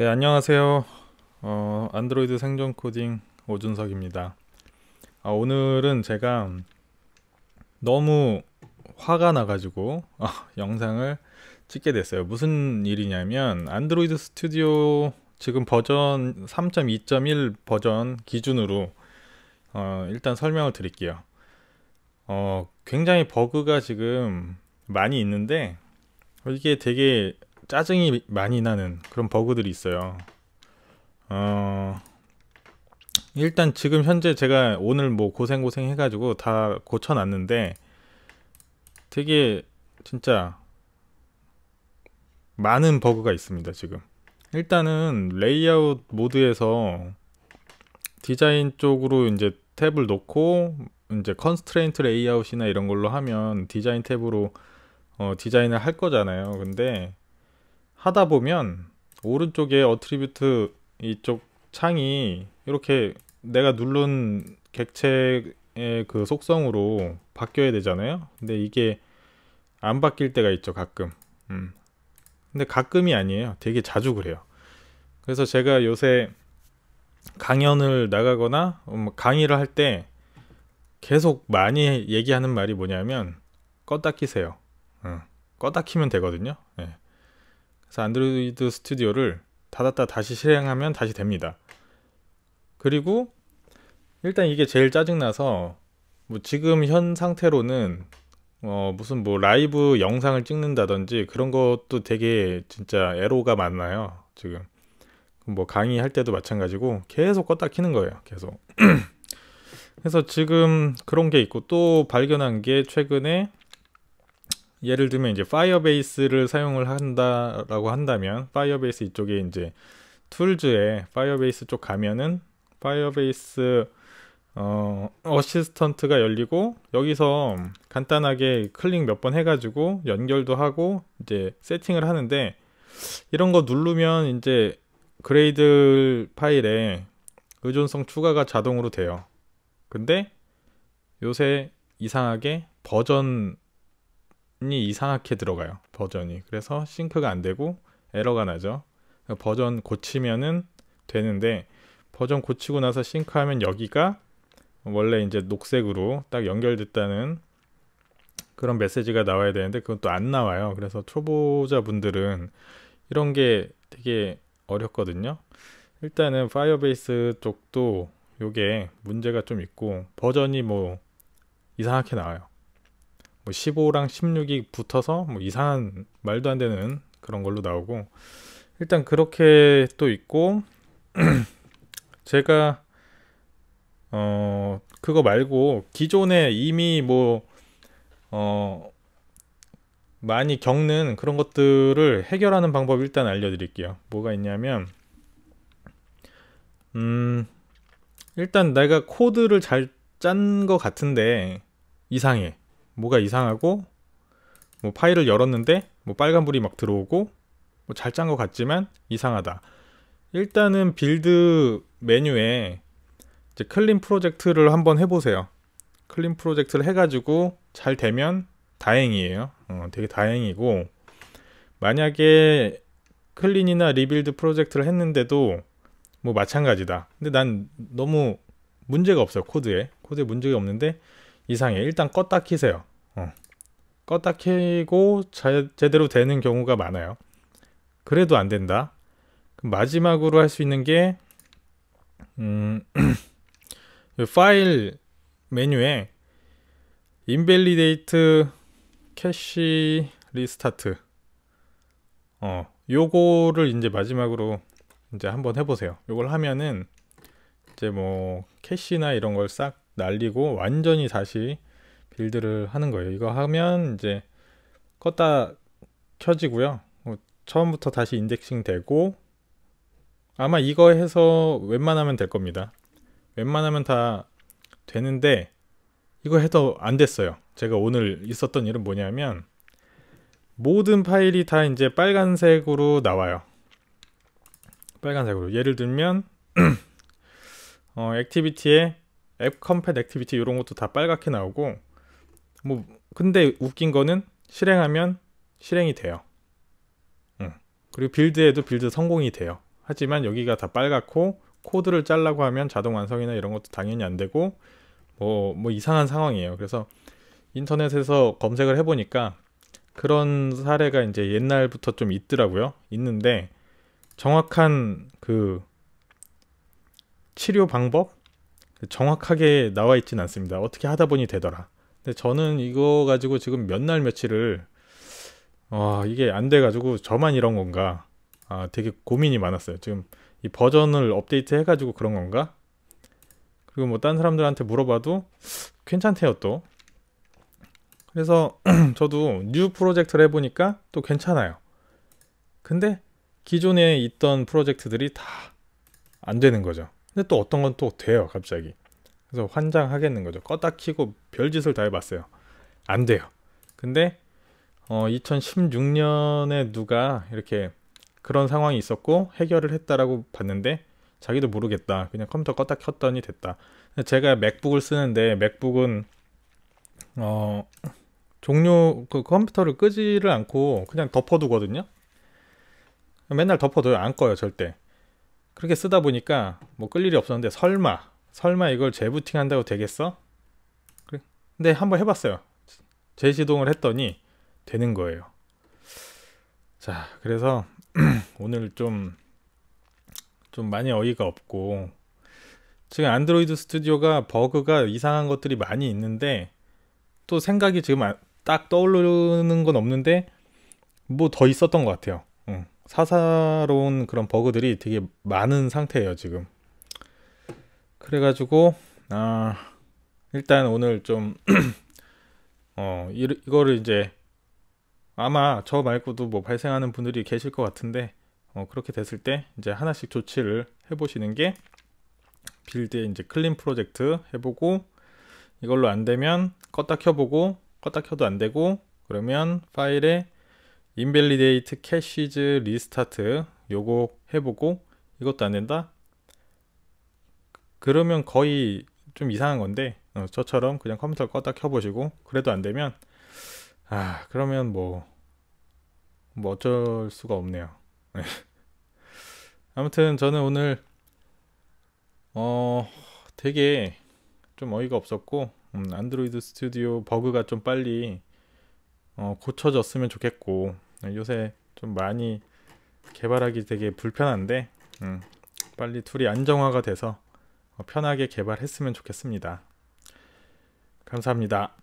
네, 안녕하세요. 어, 안드로이드 생존 코딩 오준석입니다. 아, 오늘은 제가 너무 화가 나가지고 어, 영상을 찍게 됐어요. 무슨 일이냐면 안드로이드 스튜디오 지금 버전 3.2.1 버전 기준으로 어, 일단 설명을 드릴게요. 어, 굉장히 버그가 지금 많이 있는데 이게 되게 짜증이 많이 나는 그런 버그들이 있어요 어 일단 지금 현재 제가 오늘 뭐 고생고생 해가지고 다 고쳐놨는데 되게 진짜 많은 버그가 있습니다 지금 일단은 레이아웃 모드에서 디자인 쪽으로 이제 탭을 놓고 이제 컨스트레인트 레이아웃이나 이런 걸로 하면 디자인 탭으로 어, 디자인을 할 거잖아요 근데 하다 보면 오른쪽에 어트리뷰트 이쪽 창이 이렇게 내가 누른 객체의 그 속성으로 바뀌어야 되잖아요 근데 이게 안 바뀔 때가 있죠 가끔 음. 근데 가끔이 아니에요 되게 자주 그래요 그래서 제가 요새 강연을 나가거나 음, 강의를 할 때 계속 많이 얘기하는 말이 뭐냐면 껐다 키세요 응. 음. 껐다 키면 되거든요 네. 그래서 안드로이드 스튜디오를 닫았다 다시 실행하면 다시 됩니다. 그리고 일단 이게 제일 짜증나서 뭐 지금 현 상태로는 어 무슨 뭐 라이브 영상을 찍는다든지 그런 것도 되게 진짜 에로가 많나요 지금 뭐 강의할 때도 마찬가지고 계속 껐다 키는 거예요. 계속. 그래서 지금 그런 게 있고 또 발견한 게 최근에 예를 들면 이제 파이어베이스를 사용을 한다라고 한다면 파이어베이스 이쪽에 이제 툴즈에 파이어베이스 쪽 가면은 파이어베이스 어, 어시스턴트가 열리고 여기서 간단하게 클릭 몇 번 해가지고 연결도 하고 이제 세팅을 하는데 이런 거 누르면 이제 그레이드 파일에 의존성 추가가 자동으로 돼요. 근데 요새 이상하게 버전 이상하게 들어가요 버전이 그래서 싱크가 안 되고 에러가 나죠 버전 고치면은 되는데 버전 고치고 나서 싱크하면 여기가 원래 이제 녹색으로 딱 연결됐다는 그런 메시지가 나와야 되는데 그건 또 안 나와요 그래서 초보자분들은 이런 게 되게 어렵거든요 일단은 파이어베이스 쪽도 요게 문제가 좀 있고 버전이 뭐 이상하게 나와요 뭐 15랑 16이 붙어서 뭐 이상한 말도 안 되는 그런 걸로 나오고 일단 그렇게 또 있고 제가 어 그거 말고 기존에 이미 뭐어 많이 겪는 그런 것들을 해결하는 방법 일단 알려드릴게요. 뭐가 있냐면 음 일단 내가 코드를 잘 짠 것 같은데 이상해. 뭐가 이상하고 뭐 파일을 열었는데 뭐 빨간불이 막 들어오고 뭐 잘짠 것 같지만 이상하다. 일단은 빌드 메뉴에 이제 클린 프로젝트를 한번 해보세요. 클린 프로젝트를 해가지고 잘 되면 다행이에요. 어, 되게 다행이고 만약에 클린이나 리빌드 프로젝트를 했는데도 뭐 마찬가지다. 근데 난 너무 문제가 없어요 코드에 코드에 문제가 없는데 이상해. 일단 껐다 키세요. 어. 껐다 켜고 제대로 되는 경우가 많아요. 그래도 안 된다. 마지막으로 할 수 있는 게 음, 파일 메뉴에 invalidate cache restart 어, 요거를 이제 마지막으로 이제 한번 해보세요. 요걸 하면은 이제 뭐 캐시나 이런 걸 싹 날리고 완전히 다시 일들을 하는 거예요. 이거 하면 이제 껐다 켜지고요. 뭐 처음부터 다시 인덱싱 되고 아마 이거 해서 웬만하면 될 겁니다. 웬만하면 다 되는데 이거 해도 안 됐어요. 제가 오늘 있었던 일은 뭐냐면 모든 파일이 다 이제 빨간색으로 나와요. 빨간색으로. 예를 들면 어, 액티비티에 앱 컴팻 액티비티 이런 것도 다 빨갛게 나오고 뭐 근데 웃긴 거는 실행하면 실행이 돼요. 응. 그리고 빌드에도 빌드 성공이 돼요. 하지만 여기가 다 빨갛고 코드를 짤라고 하면 자동 완성이나 이런 것도 당연히 안 되고 뭐, 뭐 이상한 상황이에요. 그래서 인터넷에서 검색을 해보니까 그런 사례가 이제 옛날부터 좀 있더라고요. 있는데 정확한 그 치료 방법 정확하게 나와 있진 않습니다. 어떻게 하다 보니 되더라. 근데 저는 이거 가지고 지금 몇 날 며칠을 어, 이게 안 돼가지고 저만 이런 건가 아, 되게 고민이 많았어요. 지금 이 버전을 업데이트 해가지고 그런 건가? 그리고 뭐딴 사람들한테 물어봐도 괜찮대요 또. 그래서 저도 뉴 프로젝트를 해보니까 또 괜찮아요. 근데 기존에 있던 프로젝트들이 다 안 되는 거죠. 근데 또 어떤 건 또 돼요 갑자기. 그래서 환장하겠는 거죠. 껐다 키고 별짓을 다 해봤어요. 안 돼요. 근데 어, 2016년에 누가 이렇게 그런 상황이 있었고 해결을 했다라고 봤는데 자기도 모르겠다. 그냥 컴퓨터 껐다 켰더니 됐다. 제가 맥북을 쓰는데 맥북은 어 종료 그 컴퓨터를 끄지를 않고 그냥 덮어두거든요. 맨날 덮어둬요. 안 꺼요 절대. 그렇게 쓰다 보니까 뭐 끌 일이 없었는데 설마 설마 이걸 재부팅한다고 되겠어? 그래. 근데 한번 해봤어요. 재시동을 했더니 되는 거예요. 자, 그래서 오늘 좀, 좀 많이 어이가 없고, 지금 안드로이드 스튜디오가 버그가 이상한 것들이 많이 있는데, 또 생각이 지금 딱 떠오르는 건 없는데, 뭐 더 있었던 것 같아요. 사사로운 그런 버그들이 되게 많은 상태예요, 지금. 그래가지고 아 일단 오늘 좀 어, 이, 거를 이제 아마 저 말고도 뭐 발생하는 분들이 계실 것 같은데 어, 그렇게 됐을 때 이제 하나씩 조치를 해보시는 게 빌드에 이제 클린 프로젝트 해보고 이걸로 안 되면 껐다 켜보고 껐다 켜도 안 되고 그러면 파일에 invalidate caches restart 요거 해보고 이것도 안 된다 그러면 거의 좀 이상한 건데 어, 저처럼 그냥 컴퓨터 껐다 켜보시고 그래도 안 되면 아 그러면 뭐뭐 뭐 어쩔 수가 없네요. 네. 아무튼 저는 오늘 어 되게 좀 어이가 없었고 음, 안드로이드 스튜디오 버그가 좀 빨리 어, 고쳐졌으면 좋겠고 네, 요새 좀 많이 개발하기 되게 불편한데 음, 빨리 툴이 안정화가 돼서 편하게 개발했으면 좋겠습니다. 감사합니다.